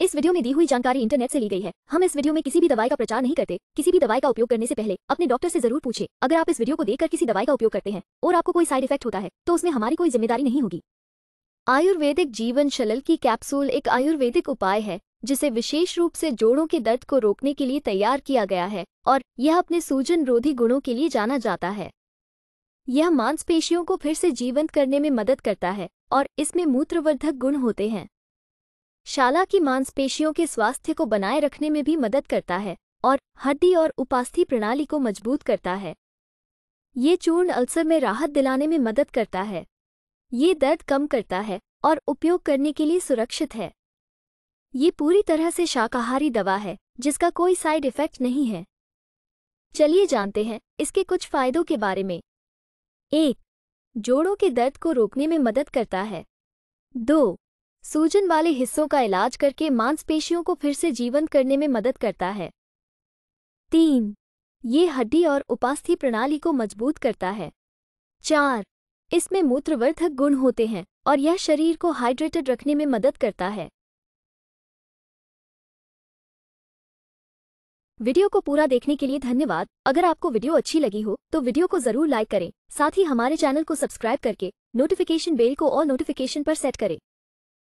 इस वीडियो में दी हुई जानकारी इंटरनेट से ली गई है हम इस वीडियो में किसी भी दवाई का प्रचार नहीं करते किसी भी दवाई का उपयोग करने से पहले अपने डॉक्टर से जरूर पूछे अगर आप इस वीडियो को देखकर किसी दवाई का उपयोग करते हैं और आपको कोई साइड इफेक्ट होता है तो उसमें हमारी कोई जिम्मेदारी नहीं होगी आयुर्वेदिक जीवन शलल की कैप्सूल एक आयुर्वेदिक उपाय है जिसे विशेष रूप से जोड़ों के दर्द को रोकने के लिए तैयार किया गया है और यह अपने सूजन रोधी गुणों के लिए जाना जाता है यह मांसपेशियों को फिर से जीवंत करने में मदद करता है और इसमें मूत्रवर्धक गुण होते हैं शाला की मांसपेशियों के स्वास्थ्य को बनाए रखने में भी मदद करता है और हड्डी और उपास्थि प्रणाली को मजबूत करता है ये चूर्ण अल्सर में राहत दिलाने में मदद करता है ये दर्द कम करता है और उपयोग करने के लिए सुरक्षित है ये पूरी तरह से शाकाहारी दवा है जिसका कोई साइड इफेक्ट नहीं है चलिए जानते हैं इसके कुछ फायदों के बारे में एक जोड़ों के दर्द को रोकने में मदद करता है दो सूजन वाले हिस्सों का इलाज करके मांसपेशियों को फिर से जीवंत करने में मदद करता है तीन ये हड्डी और उपास्थि प्रणाली को मजबूत करता है चार इसमें मूत्रवर्धक गुण होते हैं और यह शरीर को हाइड्रेटेड रखने में मदद करता है वीडियो को पूरा देखने के लिए धन्यवाद अगर आपको वीडियो अच्छी लगी हो तो वीडियो को जरूर लाइक करें साथ ही हमारे चैनल को सब्सक्राइब करके नोटिफिकेशन बेल को और नोटिफिकेशन पर सेट करें